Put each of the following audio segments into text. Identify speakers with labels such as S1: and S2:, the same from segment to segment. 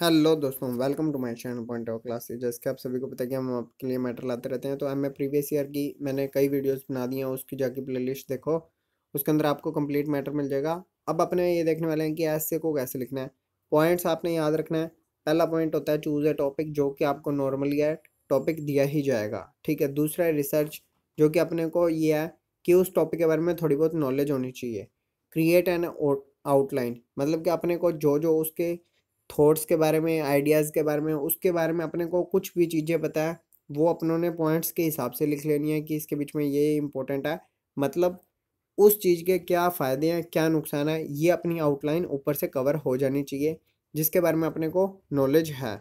S1: hello दोस्तों welcome to my channel point of class जैसे कि आप सभी को पता है कि हम आपके लिए मैटर लाते रहते हैं तो एम ए प्रीवियस ईयर की मैंने कई वीडियोस बना दी हैं उसकी जाके लिस्ट देखो उसके अंदर आपको कंप्लीट मैटर मिल जाएगा अब अपने ये देखने वाले हैं कि ऐसे को कैसे लिखना है पॉइंट्स आपने याद रखना है पहला पॉइंट होता है चूज़ ए टॉपिक जो कि आपको नॉर्मली है टॉपिक दिया ही जाएगा ठीक है दूसरा है रिसर्च जो कि अपने को ये है कि उस टॉपिक के बारे में थोड़ी बहुत नॉलेज होनी चाहिए क्रिएट एन आउटलाइन मतलब कि अपने को जो जो उसके थॉट्स के बारे में आइडियाज़ के बारे में उसके बारे में अपने को कुछ भी चीज़ें पता है वो अपनों ने पॉइंट्स के हिसाब से लिख लेनी है कि इसके बीच में ये इम्पोर्टेंट है मतलब उस चीज़ के क्या फ़ायदे हैं क्या नुकसान है ये अपनी आउटलाइन ऊपर से कवर हो जानी चाहिए जिसके बारे में अपने को नॉलेज है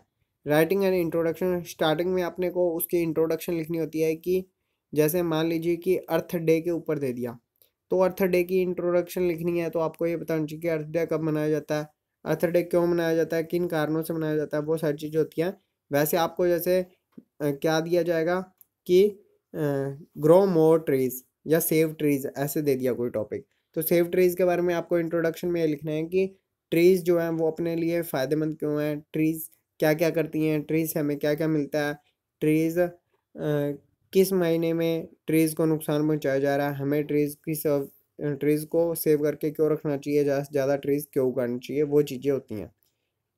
S1: राइटिंग एंड इंट्रोडक्शन स्टार्टिंग में अपने को उसकी इंट्रोडक्शन लिखनी होती है कि जैसे मान लीजिए कि अर्थ डे के ऊपर दे दिया तो अर्थ डे की इंट्रोडक्शन लिखनी है तो आपको ये बताना चाहिए कि अर्थ डे कब मनाया जाता है अर्थ डे क्यों मनाया जाता है किन कारणों से मनाया जाता है वो सारी चीज़ें होती हैं वैसे आपको जैसे क्या दिया जाएगा कि ग्रो मोर ट्रीज या सेव ट्रीज ऐसे दे दिया कोई टॉपिक तो सेव ट्रीज के बारे में आपको इंट्रोडक्शन में ये लिखना है कि ट्रीज जो हैं वो अपने लिए फ़ायदेमंद क्यों हैं ट्रीज क्या क्या करती हैं ट्रीज से हमें क्या क्या मिलता है ट्रीज किस महीने में ट्रीज़ को नुकसान पहुंचाया जा रहा है हमें ट्रीज़ की सर्व ट्रीज़ को सेव करके क्यों रखना चाहिए ज़्यादा ट्रीज़ क्यों उगानी चाहिए वो चीज़ें होती हैं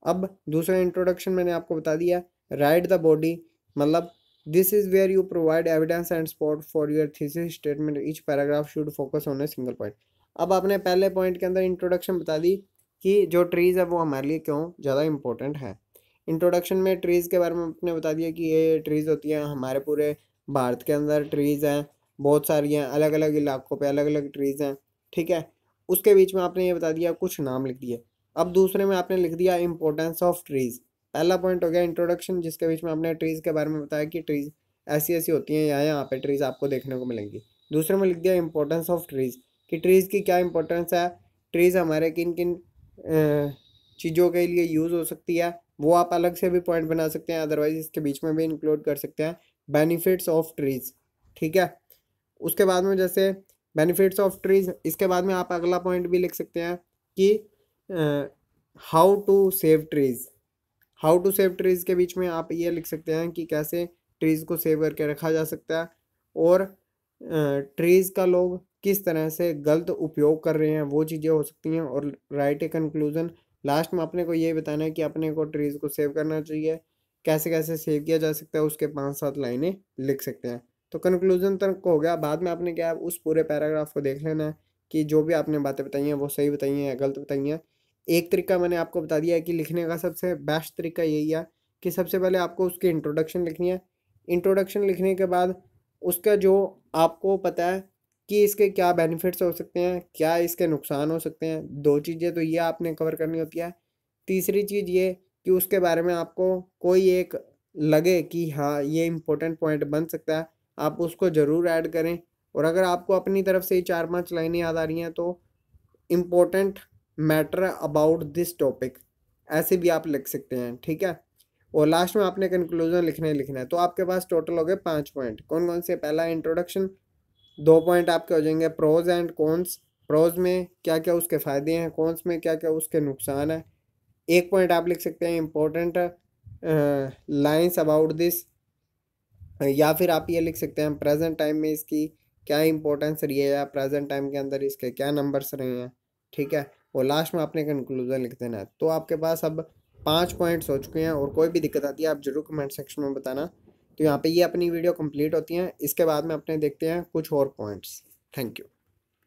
S1: अब दूसरा इंट्रोडक्शन मैंने आपको बता दिया राइड द बॉडी मतलब this is where you provide evidence and support for your thesis statement each paragraph should focus on a single point अब आपने पहले पॉइंट के अंदर इंट्रोडक्शन बता दी कि जो ट्रीज़ है वो हमारे लिए क्यों ज़्यादा इंपॉर्टेंट है इंट्रोडक्शन में ट्रीज़ के बारे में आपने बता दिया कि ये ट्रीज़ होती हैं हमारे पूरे भारत के अंदर ट्रीज़ हैं बहुत सारी हैं अलग अलग इलाकों पे अलग अलग ट्रीज़ हैं ठीक है उसके बीच में आपने ये बता दिया कुछ नाम लिख दिए अब दूसरे में आपने लिख दिया इंपॉर्टेंस ऑफ ट्रीज़ पहला पॉइंट हो गया इंट्रोडक्शन जिसके बीच में आपने ट्रीज़ के बारे में बताया कि ट्रीज़ ऐसी ऐसी होती हैं या यहाँ पर ट्रीज़ आपको देखने को मिलेंगी दूसरे में लिख दिया इंपॉर्टेंस ऑफ ट्रीज़ कि ट्रीज़ की क्या इंपॉर्टेंस है ट्रीज़ हमारे किन किन चीज़ों के लिए यूज़ हो सकती है वो आप अलग से भी पॉइंट बना सकते हैं अदरवाइज इसके बीच में भी इंक्लूड कर सकते हैं बेनिफिट्स ऑफ ट्रीज़ ठीक है उसके बाद में जैसे बेनिफिट्स ऑफ ट्रीज इसके बाद में आप अगला पॉइंट भी लिख सकते हैं कि how to save trees how to save trees के बीच में आप ये लिख सकते हैं कि कैसे ट्रीज को सेव करके रखा जा सकता है और ट्रीज का लोग किस तरह से गलत उपयोग कर रहे हैं वो चीज़ें हो सकती हैं और राइट ए कंक्लूजन लास्ट में अपने को ये बताना है कि अपने को ट्रीज़ को सेव करना चाहिए कैसे कैसे सेव किया जा सकता है उसके पाँच सात लाइनें लिख सकते हैं तो कंक्लूजन तक हो गया बाद में आपने क्या उस पूरे पैराग्राफ को देख लेना है कि जो भी आपने बातें बताई हैं वो सही बताई हैं या गलत बताई हैं एक तरीका मैंने आपको बता दिया है कि लिखने का सबसे बेस्ट तरीका यही है कि सबसे पहले आपको उसकी इंट्रोडक्शन लिखनी है इंट्रोडक्शन लिखने के बाद उसका जो आपको पता है कि इसके क्या बेनिफिट्स हो सकते हैं क्या इसके नुकसान हो सकते हैं दो चीज़ें तो ये आपने कवर करनी होती है तीसरी चीज़ ये कि उसके बारे में आपको कोई एक लगे कि हाँ ये इम्पोर्टेंट पॉइंट बन सकता है आप उसको ज़रूर ऐड करें और अगर आपको अपनी तरफ से चार पांच लाइनें याद आ रही हैं तो important matter about this topic ऐसे भी आप लिख सकते हैं ठीक है और लास्ट में आपने कंक्लूजन लिखने लिखना है तो आपके पास टोटल हो गए पाँच पॉइंट कौन कौन से पहला इंट्रोडक्शन दो पॉइंट आपके हो जाएंगे प्रोज एंड कॉन्स प्रोज में क्या क्या उसके फ़ायदे हैं कॉन्स में क्या क्या उसके नुकसान है एक पॉइंट आप लिख सकते हैं इम्पोर्टेंट लाइन्स अबाउट दिस या फिर आप ये लिख सकते हैं प्रेजेंट टाइम में इसकी क्या इंपॉर्टेंस रही है या प्रेजेंट टाइम के अंदर इसके क्या नंबर्स रहे हैं ठीक है और लास्ट में आपने कंक्लूजन लिख देना है तो आपके पास अब पाँच पॉइंट्स हो चुके हैं और कोई भी दिक्कत आती है आप जरूर कमेंट सेक्शन में बताना तो यहाँ पे ये अपनी वीडियो कंप्लीट होती है इसके बाद में अपने देखते हैं कुछ और पॉइंट्स थैंक यू